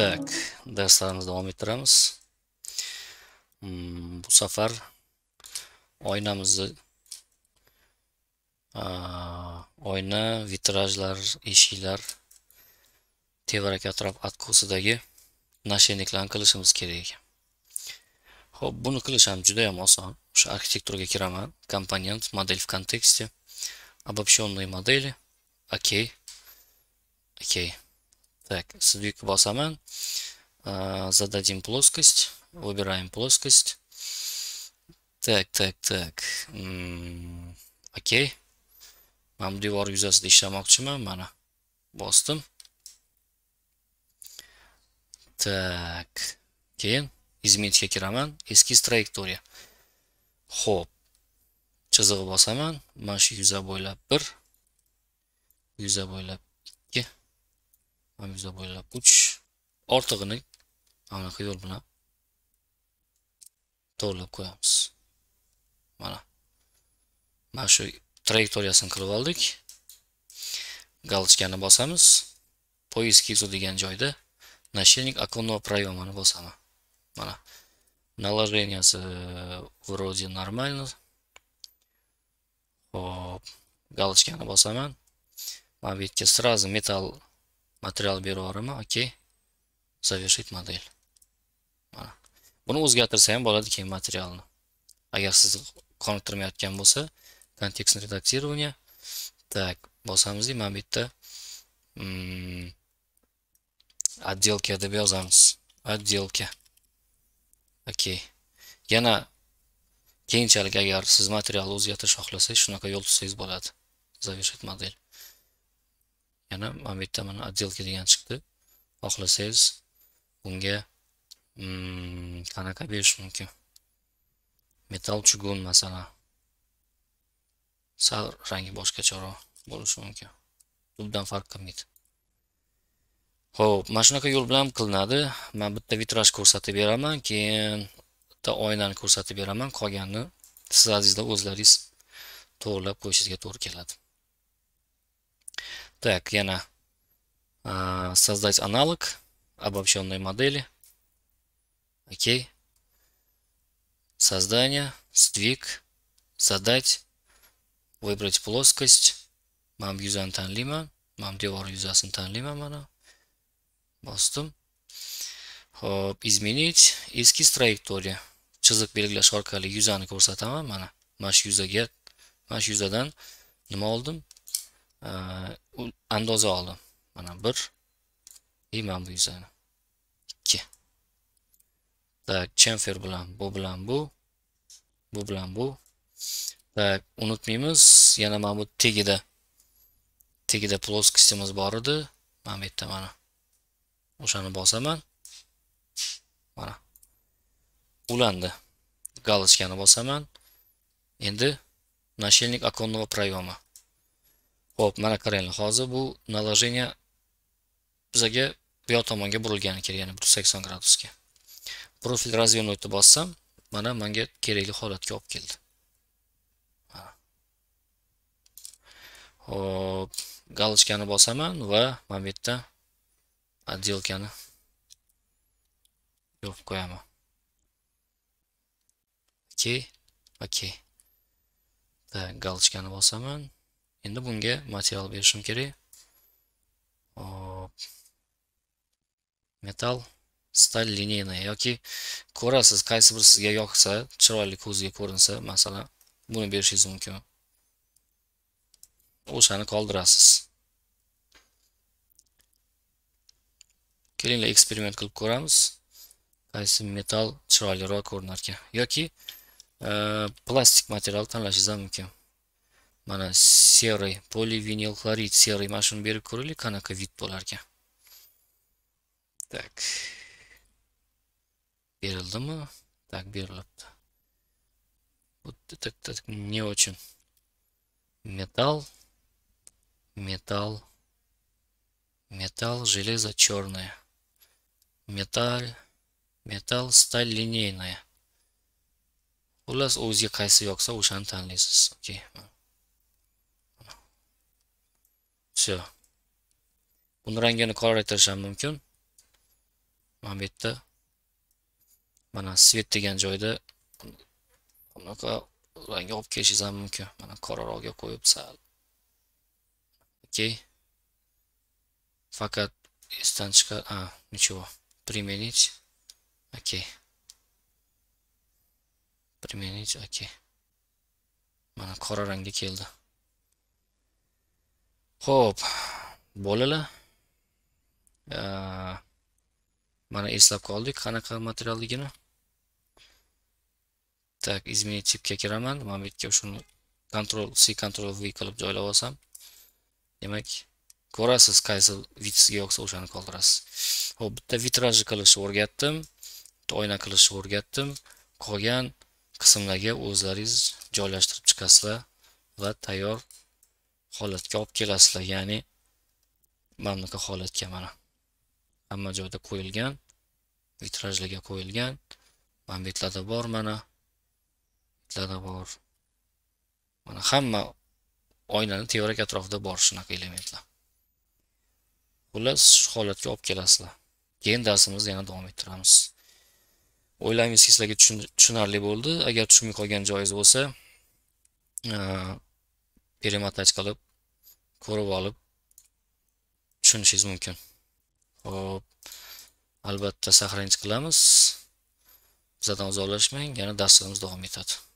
Так, darslarimizni davom ettiramiz. Hmm, bu safar oynamizni oyna, vitrajlar, eshiklar tevarak atrof atkosidagi nasheniklarni qilishimiz kerak ekan. Xo'p, buni qilish ham juda ham oson. O'sha arxitekturaga kiraman, komponent, модель в контексте, обобщенные модели. Окей. Окей. Так, сдвиг басаман. Зададим плоскость. Выбираем плоскость. Так, так, так. Hmm, okey. Mana bu devor yuzasida Мана. Mana Так. Tak. Keyin izmetga Эскиз траектория. trayektoriya. Xo'p. Chizig'i bosaman. юза shu yuza bo'ylab 1 yuza bo'ylab yuz bo'ylab uch ortig'ini anaqa yo'l bilan to'g'irlab qo'yamiz mana mana shu trayektoriyasini qilib oldik galochkani bosamiz poyezd kizu degan joyda nashelnik оконного проемini bosamiz. mana наложенияsi вроде normalno. Xo'p, galochkani bosaman mana bu yerga сразу metall material berib yuboraman okey завершить model mana buni o'zgartirsa ham bo'ladi keyin materialni agar siz qoniqtirmayotgan bo'lsa kontekstni редактирование так bosamiz mana bu yerda hmm, отделка deb yozamiz отделка okey yana keyinchalik agar siz materialni o'zgartirishni xohlasangiz shunaqa yo'l tutsangiz bo'ladi завершить model yana mana bu yerda mana отделка degan chiqdi xohlasangiz bunga mm, qanaqa berish mumkin metal chugun masalan sal rangi boshqacharoq bo'lishi mumkin tubdan farq qilmaydi ho'p mana shunaqa yo'l bilan qilinadi man bitta vitraj ko'rsatib beraman keyin bitta oynani ko'rsatib beraman qolganini siz azizlar o'zlaringiz to'g'irlab qo'yishingizga to'g'ri keladi Так, я на а, создать аналог обобщенной модели. Окей. Создание, сдвиг, задать, выбрать плоскость. Мам юзан тан лима, мам девор юзасын тан лима мана. Bostim. Xo'p, изменить эскиз траектории. Chiziq belgilash orqali юзаны курсатама мана. Маш юзагет, маш юзадан, нима yuzadan andoza э, oldim mana bir и mana bu yuzani ikki так chamfer bilan bu bilan bu bu bilan bu так unutmaymiz yana mana bu tagida tagida плоскостimiz bor edi mana bu yerda mana o'shani bosaman mana ulandi galochkani bosaman endi nashelnik okonного проема Xo'p, mana qaranglar hozir bu naloženiya bizaga bu yoq tomonga burilgani kerak ya'ni 180 gradusga profil развернуть bossam mana menga kerakli holatga olib keldi Xo'p, galochkani bosaman va mana bu yerda отделкani yo'q qo'yaman Okay. Okay. так galochkani bosaman Енді bunga material berishim kerak. Hop. Metal stal lineyni yoki ko'rasiz, qaysi biri yoksa, yoqsa, chiroyli ko'zga mesela, bunu buni berishingiz mumkin. O'shani qoldirasiz. Kelinglar eksperiment qilib ko'ramiz. Qaysi metal chiroyliroq ko'rinar ekan yoki plastik material tanlashingiz mumkin. mana serый polivinil xlorid serый mana shuni berib ko'raylik qanaqa vid bo'larkan так berildimi так berilibdi xuddi так так не очень металл металл металл железо черное металл металл сталь линейная xullas o'zizga qaysi yoqsa o'shani tanlaysiz okey все buni rangini ham mumkin mana bu yerda mana svet degan joyda bunaqa rangga olib kelishingiz ham mumkin mana qoraroqga qo'yib sal okey faqat esdan chiqar a ничего применить окей применить окей mana qora rangga keldi xo'p bolalar mana eslab qoldik qanaqa materialligini так изменить tipga kiraman mana bu yerga shuni control c control v qilib joylab olsam demak ko'rasiz qaysi vid sizga yoqsa o'shani qoldirasiz ho'p bitta vitrajni qilishni o'rgatdim bitta oyna qilishni o'rgatdim qolgan qismlarga o'zlaringiz joylashtirib chiqasizlar va tayyor holatga olib kelasizlar ya'ni mana bunaqa holatga mana hamma joyda qo'yilgan vitrajlarga qo'yilgan mana betlarda bor mana betlarda bor mana hamma oynani tevarak atrofida bor shunaqa elementlar xullas shu holatga olib kelasizlar keyin darsimizni yana davom ettiramiz o'ylaymizki sizlarga tushunarli bo'ldi agar tushunmay qolgan joyingiz bo'lsa перемотать qilib ko'rib olib tushunishingiz mumkin ho'p albatta сохранить qilamiz bizlardan uzoqlashmang yana darslarimiz davom etadi